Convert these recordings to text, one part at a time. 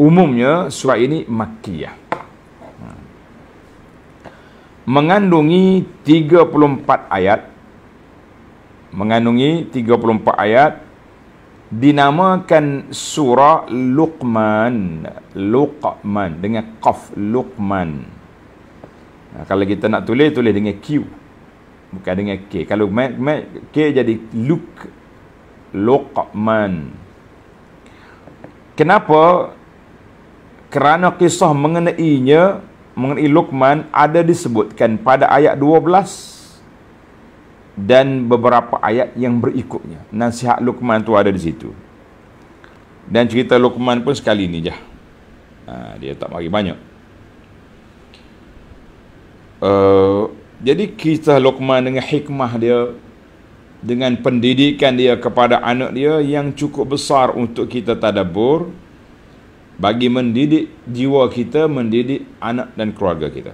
umumnya surat ini makkiyah. Mengandungi 34 ayat mengandungi 34 ayat dinamakan surah Luqman Luqman dengan qaf Luqman nah, kalau kita nak tulis tulis dengan q bukan dengan k kalau k jadi Luq, Luqman Kenapa? Kerana kisah mengenainya mengenai Luqman ada disebutkan pada ayat 12 dan beberapa ayat yang berikutnya. Nasihat Luqman tu ada di situ. Dan cerita Luqman pun sekali ini je. Ha, dia tak bagi banyak. Uh, jadi kisah Luqman dengan hikmah dia dengan pendidikan dia kepada anak dia yang cukup besar untuk kita tadabur bagi mendidik jiwa kita, mendidik anak dan keluarga kita.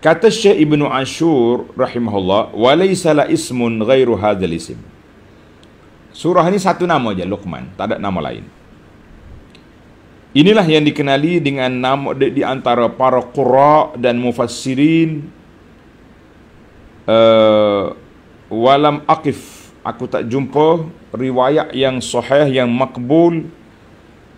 Kata Syekh Ibn Ashur rahimahullah, walaysa la ismun ghairu hadzal ism. Surah ini satu nama aja Luqman, tak ada nama lain. Inilah yang dikenali dengan nama di, di antara para qurra dan mufassirin Eh, walam aqif aku tak jumpa riwayat yang sahih yang makbul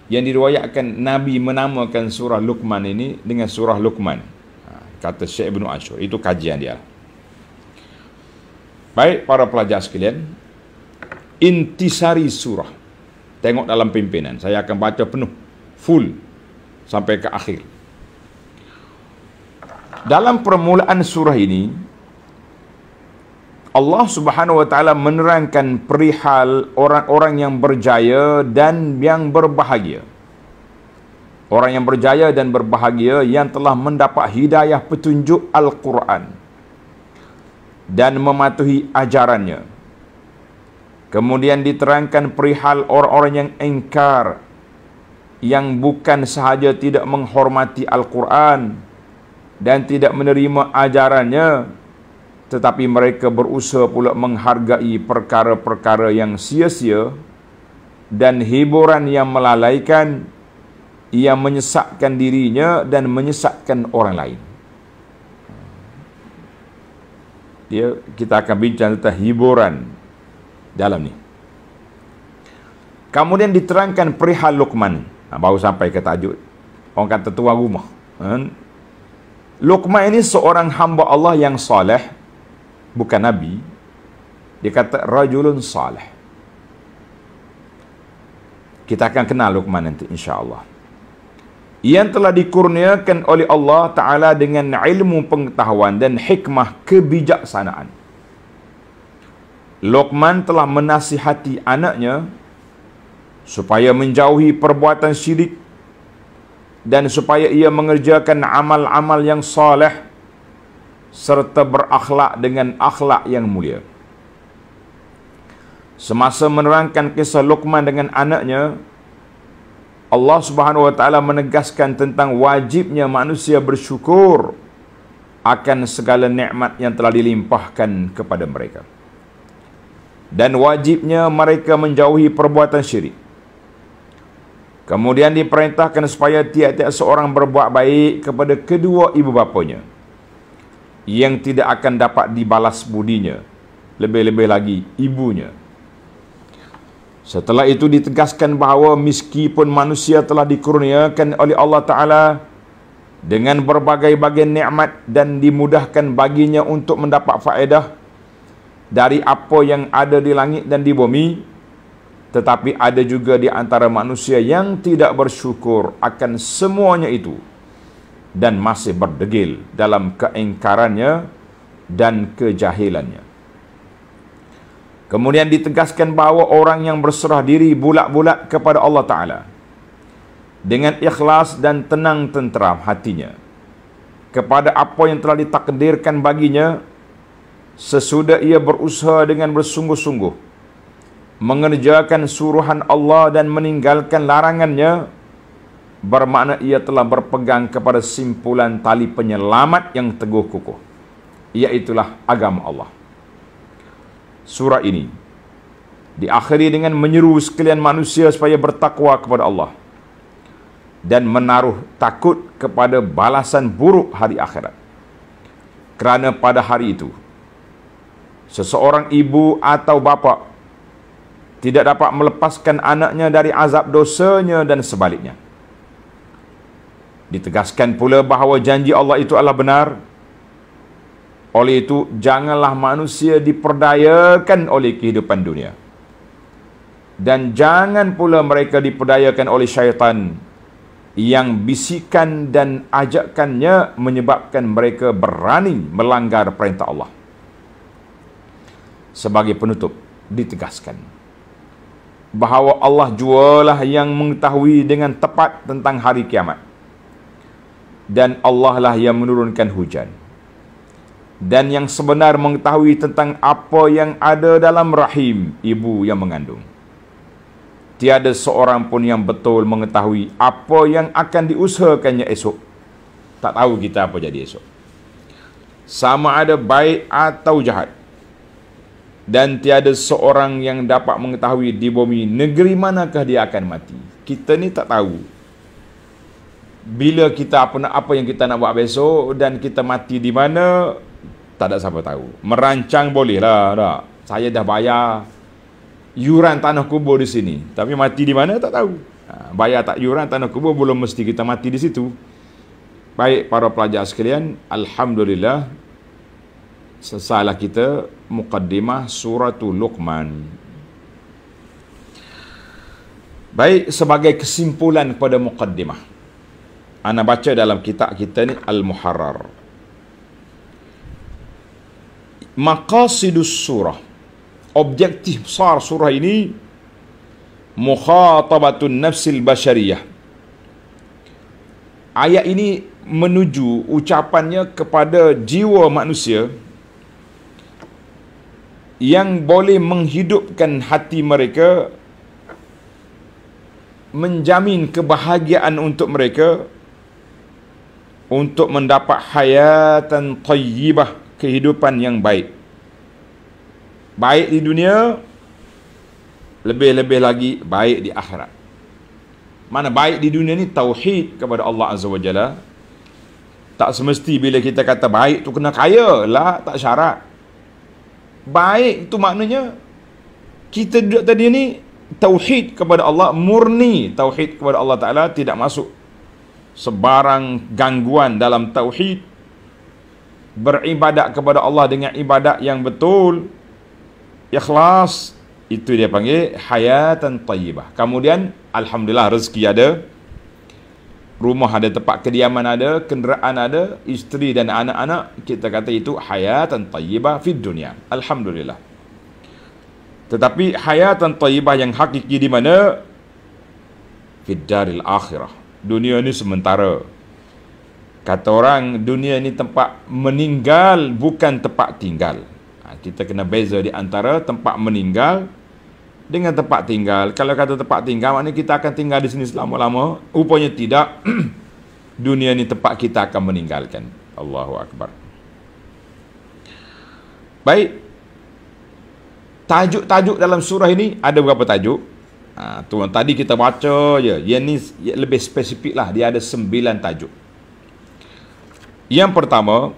yang diriwayatkan Nabi menamakan surah Luqman ini dengan surah Luqman ha, kata Syekh Ibn Ashur itu kajian dia baik para pelajar sekalian intisari surah tengok dalam pimpinan saya akan baca penuh full sampai ke akhir dalam permulaan surah ini Allah Subhanahu wa taala menerangkan perihal orang-orang yang berjaya dan yang berbahagia. Orang yang berjaya dan berbahagia yang telah mendapat hidayah petunjuk Al-Quran dan mematuhi ajarannya. Kemudian diterangkan perihal orang-orang yang engkar yang bukan sahaja tidak menghormati Al-Quran dan tidak menerima ajarannya, tetapi mereka berusaha pula menghargai perkara-perkara yang sia-sia dan hiburan yang melalaikan yang menyesakkan dirinya dan menyesakkan orang lain. Ya, kita akan bincang tentang hiburan dalam ni. Kemudian diterangkan perihal Luqman. Ha, baru sampai ke tajuk. Orang kata tuan rumah. Hmm? Luqman ini seorang hamba Allah yang soleh bukan nabi dia kata rajulun salih kita akan kenal Luqman nanti insyaallah yang telah dikurniakan oleh Allah taala dengan ilmu pengetahuan dan hikmah kebijaksanaan Luqman telah menasihati anaknya supaya menjauhi perbuatan syirik dan supaya ia mengerjakan amal-amal yang saleh serta berakhlak dengan akhlak yang mulia. Semasa menerangkan kisah Luqman dengan anaknya, Allah Subhanahu wa taala menegaskan tentang wajibnya manusia bersyukur akan segala nikmat yang telah dilimpahkan kepada mereka. Dan wajibnya mereka menjauhi perbuatan syirik. Kemudian diperintahkan supaya tiap-tiap seorang berbuat baik kepada kedua ibu bapanya yang tidak akan dapat dibalas budinya lebih-lebih lagi ibunya setelah itu ditegaskan bahawa meskipun manusia telah dikurniakan oleh Allah taala dengan berbagai-bagai nikmat dan dimudahkan baginya untuk mendapat faedah dari apa yang ada di langit dan di bumi tetapi ada juga di antara manusia yang tidak bersyukur akan semuanya itu dan masih berdegil dalam keingkarannya dan kejahilannya. Kemudian ditegaskan bahawa orang yang berserah diri bulat-bulat kepada Allah Ta'ala dengan ikhlas dan tenang tenteram hatinya kepada apa yang telah ditakdirkan baginya sesudah ia berusaha dengan bersungguh-sungguh mengerjakan suruhan Allah dan meninggalkan larangannya bermakna ia telah berpegang kepada simpulan tali penyelamat yang teguh kukuh iaitulah agama Allah surah ini diakhiri dengan menyeru sekalian manusia supaya bertakwa kepada Allah dan menaruh takut kepada balasan buruk hari akhirat kerana pada hari itu seseorang ibu atau bapa tidak dapat melepaskan anaknya dari azab dosanya dan sebaliknya Ditegaskan pula bahawa janji Allah itu adalah benar. Oleh itu, janganlah manusia diperdayakan oleh kehidupan dunia. Dan jangan pula mereka diperdayakan oleh syaitan yang bisikan dan ajakannya menyebabkan mereka berani melanggar perintah Allah. Sebagai penutup, ditegaskan bahawa Allah jualah yang mengetahui dengan tepat tentang hari kiamat dan Allah lah yang menurunkan hujan. Dan yang sebenar mengetahui tentang apa yang ada dalam rahim ibu yang mengandung. Tiada seorang pun yang betul mengetahui apa yang akan diusahakannya esok. Tak tahu kita apa jadi esok. Sama ada baik atau jahat. Dan tiada seorang yang dapat mengetahui di bumi negeri manakah dia akan mati. Kita ni tak tahu bila kita apa nak apa yang kita nak buat besok dan kita mati di mana tak ada siapa tahu. Merancang bolehlah tak. Saya dah bayar yuran tanah kubur di sini. Tapi mati di mana tak tahu. Ha, bayar tak yuran tanah kubur belum mesti kita mati di situ. Baik para pelajar sekalian, alhamdulillah sesalah kita mukaddimah suratul Luqman. Baik sebagai kesimpulan kepada mukaddimah Ana baca dalam kitab kita ni Al-Muharrar. Maqasidus surah. Objektif besar surah ini mukhatabatun nafsil bashariyah. Ayat ini menuju ucapannya kepada jiwa manusia yang boleh menghidupkan hati mereka menjamin kebahagiaan untuk mereka untuk mendapat hayatan tayyibah kehidupan yang baik baik di dunia lebih-lebih lagi baik di akhirat mana baik di dunia ni tauhid kepada Allah azza wajalla tak semesti bila kita kata baik tu kena kaya lah tak syarat baik tu maknanya kita duduk tadi ni tauhid kepada Allah murni tauhid kepada Allah taala tidak masuk sebarang gangguan dalam tauhid beribadat kepada Allah dengan ibadat yang betul ikhlas itu dia panggil hayatan tayyibah kemudian alhamdulillah rezeki ada rumah ada tempat kediaman ada kenderaan ada isteri dan anak-anak kita kata itu hayatan tayyibah fid dunia alhamdulillah tetapi hayatan tayyibah yang hakiki di mana fid daril akhirah dunia ni sementara. Kata orang dunia ni tempat meninggal bukan tempat tinggal. Ha, kita kena beza di antara tempat meninggal dengan tempat tinggal. Kalau kata tempat tinggal maknanya kita akan tinggal di sini selama-lama. Rupanya tidak. dunia ni tempat kita akan meninggalkan. Allahu Akbar. Baik. Tajuk-tajuk dalam surah ini ada berapa tajuk? Ha, tu yang tadi kita baca je. Yang ni lebih spesifik lah. Dia ada sembilan tajuk. Yang pertama,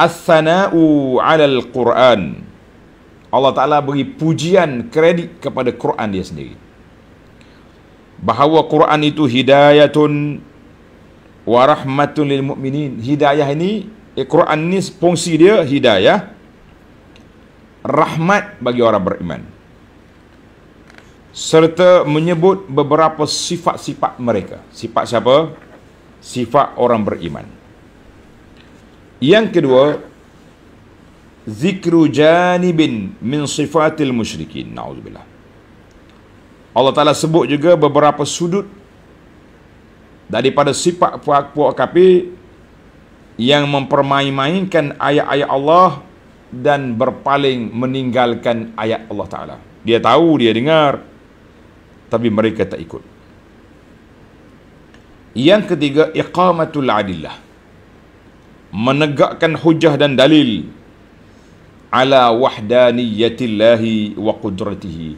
As-sana'u alal Quran. Allah Ta'ala beri pujian kredit kepada Quran dia sendiri. Bahawa Quran itu hidayatun wa rahmatun lil mu'minin. Hidayah ini, eh, Quran ni fungsi dia hidayah, rahmat bagi orang beriman serta menyebut beberapa sifat-sifat mereka. Sifat siapa? Sifat orang beriman. Yang kedua, zikru janibin min sifatil musyrikin. Nauzubillah. Allah Taala sebut juga beberapa sudut daripada sifat puak-puak kafir yang mempermain-mainkan ayat-ayat Allah dan berpaling meninggalkan ayat Allah Taala. Dia tahu, dia dengar, tapi mereka tak ikut. Yang ketiga, iqamatul adillah. Menegakkan hujah dan dalil ala wahdaniyatillahi wa qudratihi.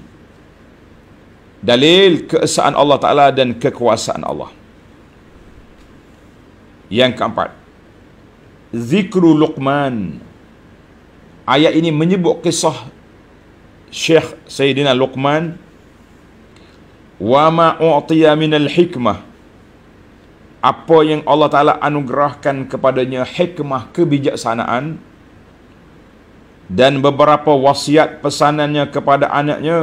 Dalil keesaan Allah Ta'ala dan kekuasaan Allah. Yang keempat, zikru Luqman. Ayat ini menyebut kisah Syekh Sayyidina Luqman wa ma utiya min al hikmah apa yang Allah Taala anugerahkan kepadanya hikmah kebijaksanaan dan beberapa wasiat pesanannya kepada anaknya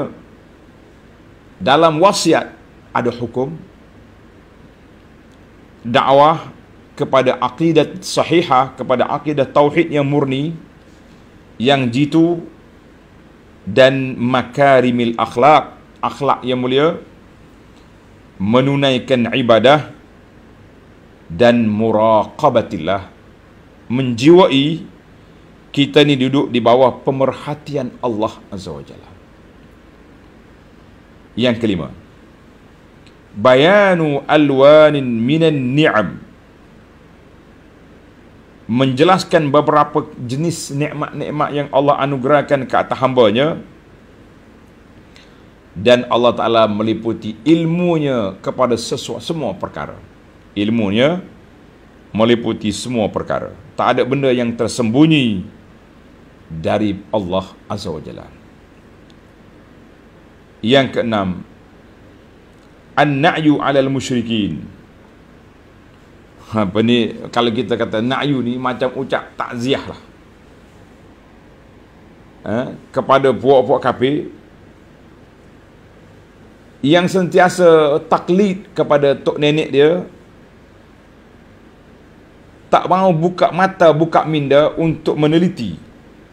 dalam wasiat ada hukum dakwah kepada akidah sahihah kepada akidah tauhid yang murni yang jitu dan makarimil akhlak akhlak yang mulia menunaikan ibadah dan muraqabatillah menjiwai kita ni duduk di bawah pemerhatian Allah Azza wa Jalla. Yang kelima. Bayanu alwanin minan ni'am. Menjelaskan beberapa jenis nikmat-nikmat yang Allah anugerahkan ke atas hambanya nya dan Allah Ta'ala meliputi ilmunya kepada sesuatu semua perkara. Ilmunya meliputi semua perkara. Tak ada benda yang tersembunyi dari Allah Azza wa Jalla. Yang keenam, An-na'yu alal musyrikin. Ha, apa ni, kalau kita kata na'yu ni macam ucap takziah lah. Eh, kepada puak-puak kafir yang sentiasa taklid kepada tok nenek dia tak mau buka mata buka minda untuk meneliti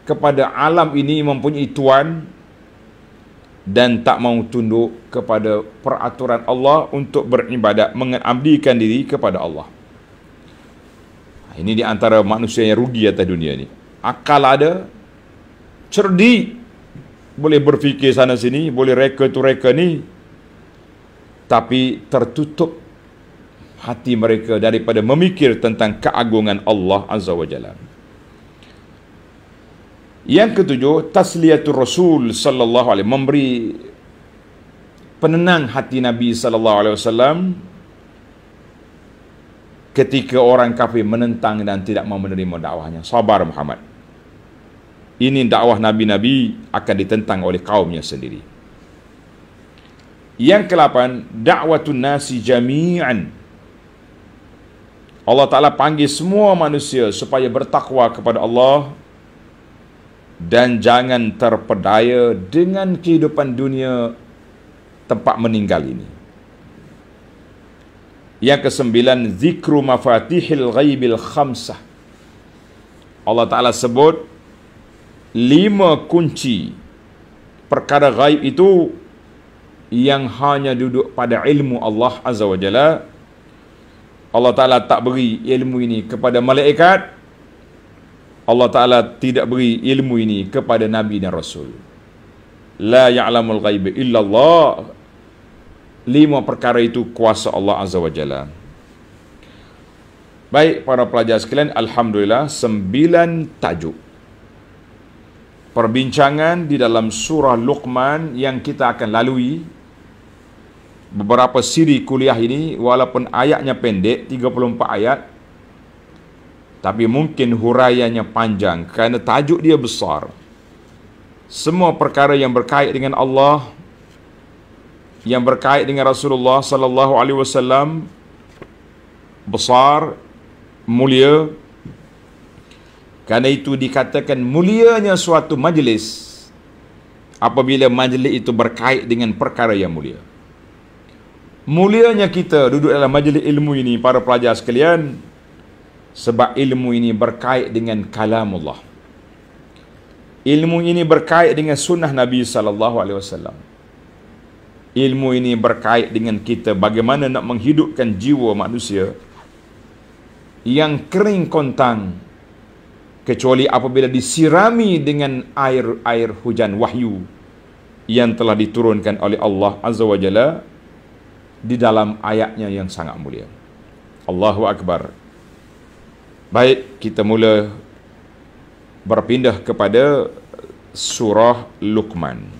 kepada alam ini mempunyai tuan dan tak mau tunduk kepada peraturan Allah untuk beribadat mengabdikan diri kepada Allah ha, ini di antara manusia yang rugi atas dunia ini. akal ada cerdik boleh berfikir sana sini boleh reka tu reka ni tapi tertutup hati mereka daripada memikir tentang keagungan Allah Azza wa Jalla. Yang ketujuh, tasliyatul Rasul sallallahu alaihi memberi penenang hati Nabi sallallahu alaihi wasallam ketika orang kafir menentang dan tidak mau menerima dakwahnya. Sabar Muhammad. Ini dakwah nabi-nabi akan ditentang oleh kaumnya sendiri. Yang ke-8 da'watun nasi jami'an. Allah Taala panggil semua manusia supaya bertakwa kepada Allah dan jangan terpedaya dengan kehidupan dunia tempat meninggal ini. Yang ke-9 zikru mafatihil ghaibil khamsah. Allah Taala sebut lima kunci perkara ghaib itu yang hanya duduk pada ilmu Allah Azza wa Jalla. Allah Ta'ala tak beri ilmu ini kepada malaikat. Allah Ta'ala tidak beri ilmu ini kepada Nabi dan Rasul. La ya'lamul ghaibi illallah. Lima perkara itu kuasa Allah Azza wa Jalla. Baik para pelajar sekalian, Alhamdulillah sembilan tajuk perbincangan di dalam surah Luqman yang kita akan lalui beberapa siri kuliah ini walaupun ayatnya pendek 34 ayat tapi mungkin huraiannya panjang kerana tajuk dia besar semua perkara yang berkait dengan Allah yang berkait dengan Rasulullah sallallahu alaihi wasallam besar mulia kerana itu dikatakan mulianya suatu majlis apabila majlis itu berkait dengan perkara yang mulia Mulianya kita duduk dalam majlis ilmu ini para pelajar sekalian sebab ilmu ini berkait dengan kalam Allah, Ilmu ini berkait dengan sunnah Nabi sallallahu alaihi wasallam. Ilmu ini berkait dengan kita bagaimana nak menghidupkan jiwa manusia yang kering kontang kecuali apabila disirami dengan air-air hujan wahyu yang telah diturunkan oleh Allah Azza wa Jalla di dalam ayatnya yang sangat mulia. Allahu Akbar. Baik, kita mula berpindah kepada surah Luqman.